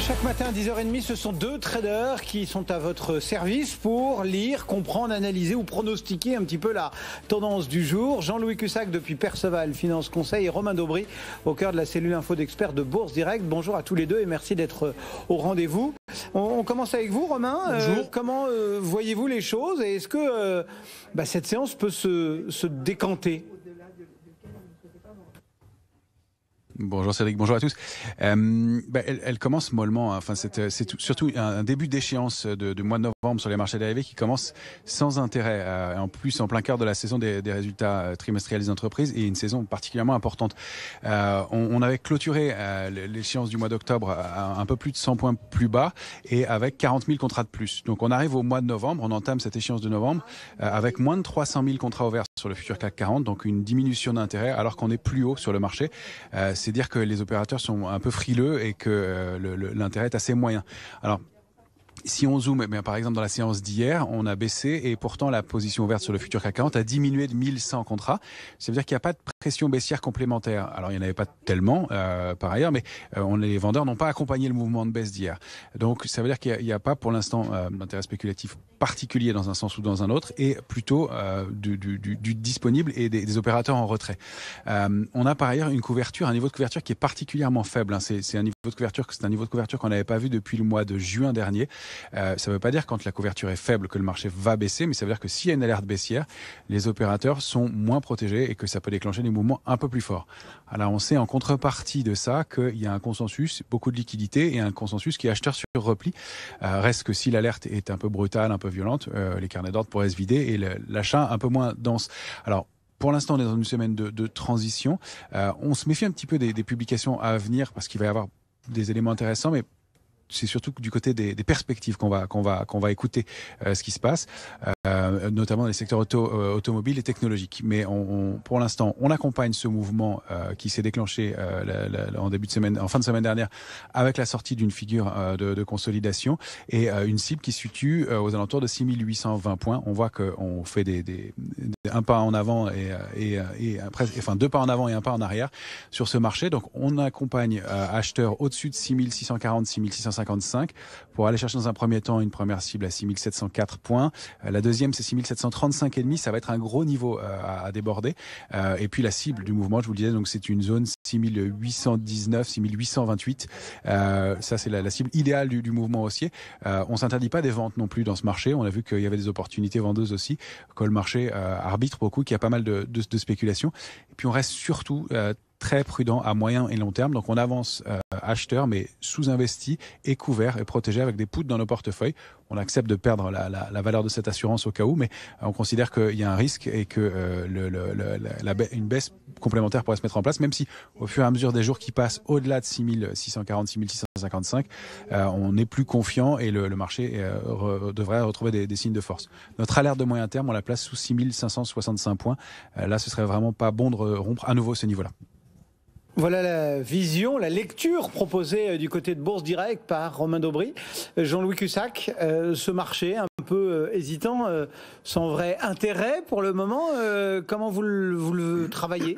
Chaque matin à 10h30, ce sont deux traders qui sont à votre service pour lire, comprendre, analyser ou pronostiquer un petit peu la tendance du jour. Jean-Louis Cussac depuis Perceval Finance Conseil et Romain Daubry au cœur de la cellule info d'experts de Bourse Direct. Bonjour à tous les deux et merci d'être euh, au rendez-vous. On, commence avec vous Romain. Euh, Bonjour. comment euh, voyez-vous les choses et est-ce que bah, cette séance peut se, se décanter Bonjour Cédric, bonjour à tous. Euh, ben, elle, commence mollement. Hein. Enfin, c'est, euh, surtout un, début d'échéance de, mois de novembre sur les marchés dérivés qui commence sans intérêt. Euh, en plus, en plein cœur de la saison des, résultats trimestriels des entreprises et une saison particulièrement importante. on, on, avait clôturé l'échéance du mois d'octobre un peu plus de 100 points plus bas et avec 40 000 contrats de plus. Donc, on arrive au mois de novembre, on entame cette échéance de novembre avec moins de 300 000 contrats ouverts sur le futur CAC 40, donc une diminution d'intérêt alors qu'on est plus haut sur le marché c'est dire que les opérateurs sont un peu frileux et que euh, l'intérêt est assez moyen. Alors, si on zoome, eh par exemple dans la séance d'hier, on a baissé et pourtant la position ouverte sur le futur CAC 40 a diminué de 1100 contrats. Ça veut dire qu'il n'y a pas de pression baissière complémentaire. Alors il n'y en avait pas tellement euh, par ailleurs, mais euh, les vendeurs n'ont pas accompagné le mouvement de baisse d'hier. Donc ça veut dire qu'il n'y a, pas pour l'instant euh, d'intérêt spéculatif particulier dans un sens ou dans un autre, et plutôt du, disponible et des, opérateurs en retrait. on a par ailleurs une couverture, un niveau de couverture qui est particulièrement faible. Hein. C'est un niveau de couverture, c'est un niveau de couverture qu'on n'avait pas vu depuis le mois de juin dernier. ça ne veut pas dire quand la couverture est faible que le marché va baisser, mais ça veut dire que s'il y a une alerte baissière, les opérateurs sont moins protégés et que ça peut déclencher des moment un peu plus fort. Alors on sait en contrepartie de ça qu'il y a un consensus, beaucoup de liquidités et un consensus qui est acheteur sur repli. Euh, reste que si l'alerte est un peu brutale, un peu violente, euh, les carnets d'ordre pourraient se vider et l'achat un peu moins dense. Alors pour l'instant, on est dans une semaine de, transition. Euh, on se méfie un petit peu des, publications à venir parce qu'il va y avoir des éléments intéressants, mais c'est surtout du côté des, perspectives qu'on va qu'on va qu'on va écouter ce qui se passe. Euh, notamment dans les secteurs auto, euh, automobiles et technologiques. Mais on, pour l'instant, on accompagne ce mouvement euh, qui s'est déclenché en début de semaine, en fin de semaine dernière, avec la sortie d'une figure de, de, consolidation et une cible qui se situe aux alentours de 6820 points. On voit qu'on fait des, des, un pas en avant et, et, et, enfin deux pas en avant et un pas en arrière sur ce marché. Donc on accompagne acheteurs au-dessus de 6640, 6655 pour aller chercher dans un premier temps une première cible à 6704 points. La deuxième deuxième, c'est 6735,5. Ça va être un gros niveau euh, à, déborder. Euh, et puis la cible du mouvement, je vous le disais, donc c'est une zone 6819, 6828. Euh, ça, c'est la, cible idéale du, mouvement haussier. On on s'interdit pas des ventes non plus dans ce marché. On a vu qu'il y avait des opportunités vendeuses aussi, que le marché arbitre beaucoup, qu'il y a pas mal de, de, de spéculation. Et puis on reste surtout très prudent à moyen et long terme. Donc on avance euh, acheteur, mais sous-investi et couvert et protégé avec des poutres dans nos portefeuilles. On accepte de perdre la, valeur de cette assurance au cas où, mais euh, on considère qu'il y a un risque et que euh, la, une baisse complémentaire pourrait se mettre en place, même si au fur et à mesure des jours qui passent au-delà de 6640, 6655, on n'est plus confiant et le, marché devrait retrouver des, signes de force. Notre alerte de moyen terme, on la place sous 6565 points. là, ce serait vraiment pas bon de rompre à nouveau ce niveau-là. Voilà la vision, la lecture proposée euh, du côté de Bourse Direct par Romain Daubry. Euh, Jean-Louis Cussac, euh, ce marché un peu hésitant, sans vrai intérêt pour le moment, comment vous le, vous le travaillez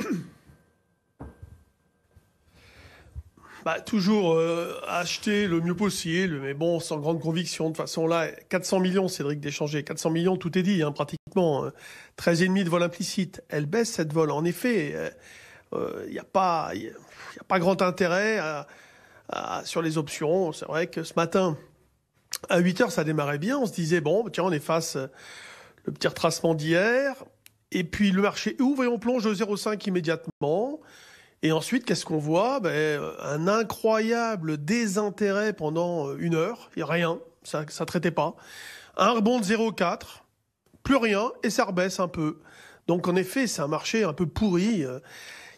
bah, toujours acheter le mieux possible, mais bon, sans grande conviction. De toute façon, là, 400 millions, Cédric d'échanger, 400 millions, tout est dit, hein, pratiquement. 13,5 de vol implicite. Elle baisse cette vol, en effet il euh, n'y a, pas, a, pas grand intérêt sur les options. C'est vrai que ce matin, à 8 h ça démarrait bien. On se disait, bon, tiens, on efface euh, le petit retracement d'hier. Et puis le marché ouvre et on plonge au 0,5 immédiatement. Et ensuite, qu'est-ce qu'on voit ben, euh, Un incroyable désintérêt pendant une heure. Il rien, ça ne traitait pas. Un rebond de 0,4, plus rien, et ça rebaisse un peu. Donc en effet, c'est un marché un peu pourri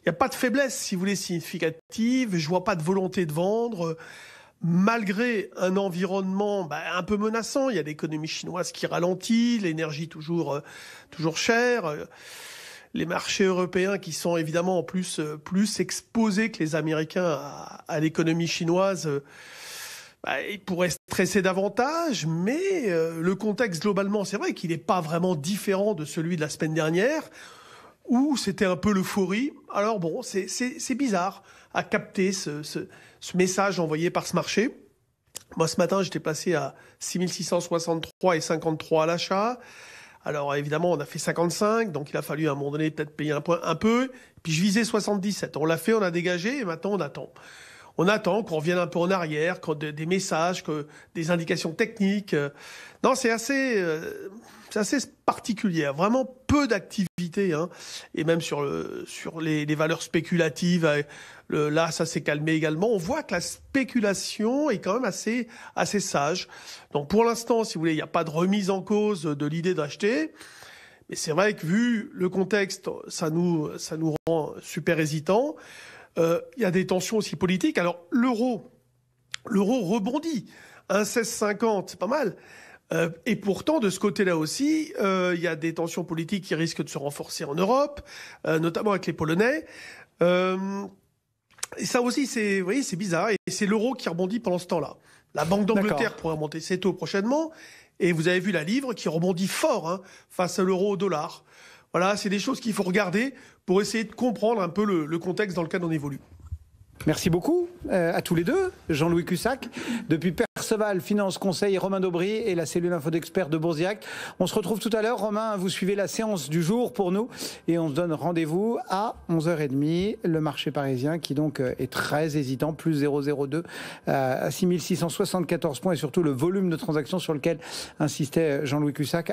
n'y a pas de faiblesse, si vous voulez, significative. Je vois pas de volonté de vendre. Malgré un environnement bah, un peu menaçant, il y a l'économie chinoise qui ralentit, l'énergie toujours, euh, toujours chère, euh, les marchés européens qui sont évidemment en plus euh, plus exposés que les Américains à, l'économie chinoise, bah, ils pourraient stresser davantage, mais le contexte globalement, c'est vrai qu'il n'est pas vraiment différent de celui de la semaine dernière où c'était un peu l'euphorie. Alors bon, c'est bizarre à capter ce, ce, ce, message envoyé par ce marché. Moi, ce matin, j'étais passé à 6663 et 53 à l'achat. Alors évidemment, on a fait 55, donc il a fallu à un moment donné peut-être payer un point un peu. Puis je visais 77. On l'a fait, on a dégagé, et maintenant on attend. On attend qu'on revienne un peu en arrière, qu'on des messages, que des indications techniques. Non, c'est assez. Euh, c'est assez particulier. vraiment peu d'activité, hein. et même sur, le, sur les, valeurs spéculatives, euh, là ça s'est calmé également. On voit que la spéculation est quand même assez, assez sage. Donc pour l'instant, si vous voulez, il n'y a pas de remise en cause de l'idée d'acheter. Mais c'est vrai que vu le contexte, ça nous, ça nous rend super hésitants. Euh, il y a des tensions aussi politiques. Alors l'euro, l'euro rebondit. 1,1650, c'est pas mal. Euh, et pourtant, de ce côté-là aussi, euh, il y a des tensions politiques qui risquent de se renforcer en Europe, euh, notamment avec les Polonais. et ça aussi, c'est, vous voyez, c'est bizarre. Et c'est l'euro qui rebondit pendant ce temps-là. La Banque d'Angleterre pourrait remonter ses taux prochainement. Et vous avez vu la livre qui rebondit fort hein, face à l'euro au dollar. Voilà, c'est des choses qu'il faut regarder pour essayer de comprendre un peu le contexte dans lequel on évolue. Merci beaucoup euh, à tous les deux, Jean-Louis Cussac, depuis Perceval, Finance Conseil, Romain Daubry et la cellule Info d'Experts de Bourziac. On se retrouve tout à l'heure. Romain, vous suivez la séance du jour pour nous et on se donne rendez-vous à 11h30. Le marché parisien qui donc euh, est très hésitant, plus 0,02 euh, à 6674 points et surtout le volume de transactions sur lequel insistait Jean-Louis Cussac.